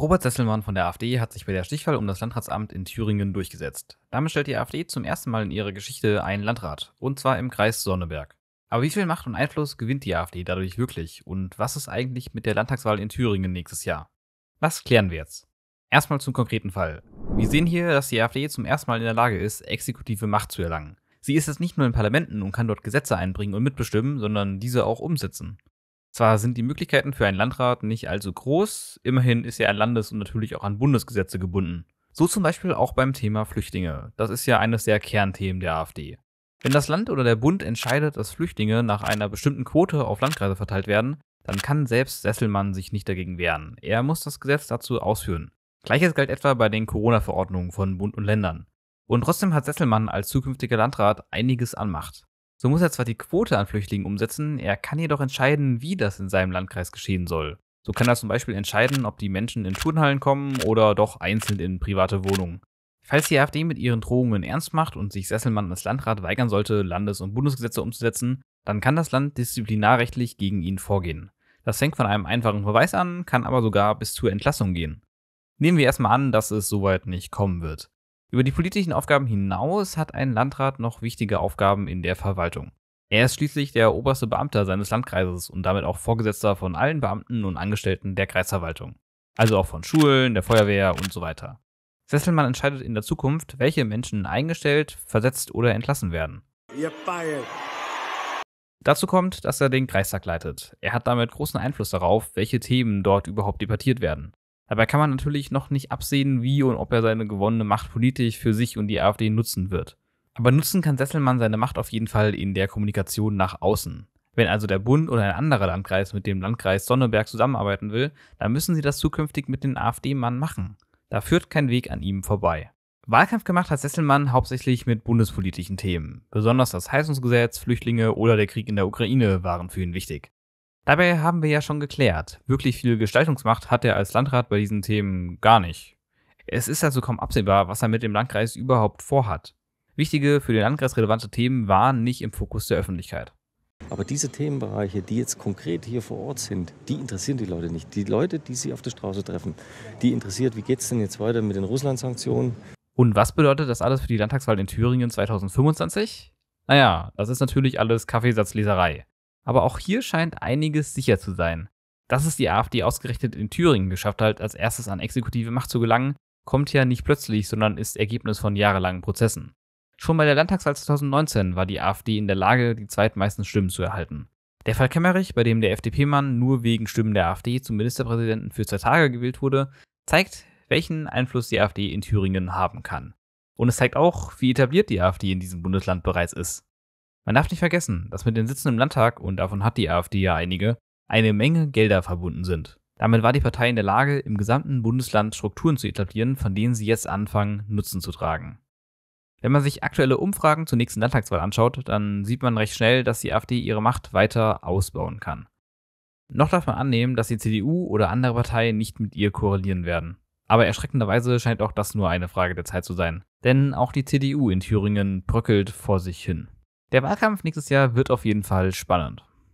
Robert Sesselmann von der AfD hat sich bei der Stichwahl um das Landratsamt in Thüringen durchgesetzt. Damit stellt die AfD zum ersten Mal in ihrer Geschichte einen Landrat, und zwar im Kreis Sonneberg. Aber wie viel Macht und Einfluss gewinnt die AfD dadurch wirklich und was ist eigentlich mit der Landtagswahl in Thüringen nächstes Jahr? Das klären wir jetzt. Erstmal zum konkreten Fall. Wir sehen hier, dass die AfD zum ersten Mal in der Lage ist, exekutive Macht zu erlangen. Sie ist jetzt nicht nur in Parlamenten und kann dort Gesetze einbringen und mitbestimmen, sondern diese auch umsetzen. Zwar sind die Möglichkeiten für einen Landrat nicht allzu groß, immerhin ist er an Landes- und natürlich auch an Bundesgesetze gebunden. So zum Beispiel auch beim Thema Flüchtlinge. Das ist ja eines der Kernthemen der AfD. Wenn das Land oder der Bund entscheidet, dass Flüchtlinge nach einer bestimmten Quote auf Landkreise verteilt werden, dann kann selbst Sesselmann sich nicht dagegen wehren. Er muss das Gesetz dazu ausführen. Gleiches galt etwa bei den Corona-Verordnungen von Bund und Ländern. Und trotzdem hat Sesselmann als zukünftiger Landrat einiges an Macht. So muss er zwar die Quote an Flüchtlingen umsetzen, er kann jedoch entscheiden, wie das in seinem Landkreis geschehen soll. So kann er zum Beispiel entscheiden, ob die Menschen in Turnhallen kommen oder doch einzeln in private Wohnungen. Falls die AfD mit ihren Drohungen ernst macht und sich Sesselmann als Landrat weigern sollte, Landes- und Bundesgesetze umzusetzen, dann kann das Land disziplinarrechtlich gegen ihn vorgehen. Das fängt von einem einfachen Verweis an, kann aber sogar bis zur Entlassung gehen. Nehmen wir erstmal an, dass es soweit nicht kommen wird. Über die politischen Aufgaben hinaus hat ein Landrat noch wichtige Aufgaben in der Verwaltung. Er ist schließlich der oberste Beamter seines Landkreises und damit auch Vorgesetzter von allen Beamten und Angestellten der Kreisverwaltung. Also auch von Schulen, der Feuerwehr und so weiter. Sesselmann entscheidet in der Zukunft, welche Menschen eingestellt, versetzt oder entlassen werden. Dazu kommt, dass er den Kreistag leitet. Er hat damit großen Einfluss darauf, welche Themen dort überhaupt debattiert werden. Dabei kann man natürlich noch nicht absehen, wie und ob er seine gewonnene Macht politisch für sich und die AfD nutzen wird. Aber nutzen kann Sesselmann seine Macht auf jeden Fall in der Kommunikation nach außen. Wenn also der Bund oder ein anderer Landkreis mit dem Landkreis Sonneberg zusammenarbeiten will, dann müssen sie das zukünftig mit den AfD-Mann machen. Da führt kein Weg an ihm vorbei. Wahlkampf gemacht hat Sesselmann hauptsächlich mit bundespolitischen Themen. Besonders das Heißungsgesetz, Flüchtlinge oder der Krieg in der Ukraine waren für ihn wichtig. Dabei haben wir ja schon geklärt, wirklich viel Gestaltungsmacht hat er als Landrat bei diesen Themen gar nicht. Es ist also kaum absehbar, was er mit dem Landkreis überhaupt vorhat. Wichtige, für den Landkreis relevante Themen waren nicht im Fokus der Öffentlichkeit. Aber diese Themenbereiche, die jetzt konkret hier vor Ort sind, die interessieren die Leute nicht. Die Leute, die sie auf der Straße treffen, die interessiert, wie geht es denn jetzt weiter mit den Russland-Sanktionen? Und was bedeutet das alles für die Landtagswahl in Thüringen 2025? Naja, das ist natürlich alles Kaffeesatzleserei. Aber auch hier scheint einiges sicher zu sein. Dass es die AfD ausgerechnet in Thüringen geschafft hat, als erstes an exekutive Macht zu gelangen, kommt ja nicht plötzlich, sondern ist Ergebnis von jahrelangen Prozessen. Schon bei der Landtagswahl 2019 war die AfD in der Lage, die zweitmeisten Stimmen zu erhalten. Der Fall Kemmerich, bei dem der FDP-Mann nur wegen Stimmen der AfD zum Ministerpräsidenten für zwei Tage gewählt wurde, zeigt, welchen Einfluss die AfD in Thüringen haben kann. Und es zeigt auch, wie etabliert die AfD in diesem Bundesland bereits ist. Man darf nicht vergessen, dass mit den Sitzen im Landtag, und davon hat die AfD ja einige, eine Menge Gelder verbunden sind. Damit war die Partei in der Lage, im gesamten Bundesland Strukturen zu etablieren, von denen sie jetzt anfangen, Nutzen zu tragen. Wenn man sich aktuelle Umfragen zur nächsten Landtagswahl anschaut, dann sieht man recht schnell, dass die AfD ihre Macht weiter ausbauen kann. Noch darf man annehmen, dass die CDU oder andere Parteien nicht mit ihr korrelieren werden. Aber erschreckenderweise scheint auch das nur eine Frage der Zeit zu sein. Denn auch die CDU in Thüringen bröckelt vor sich hin. Der Wahlkampf nächstes Jahr wird auf jeden Fall spannend.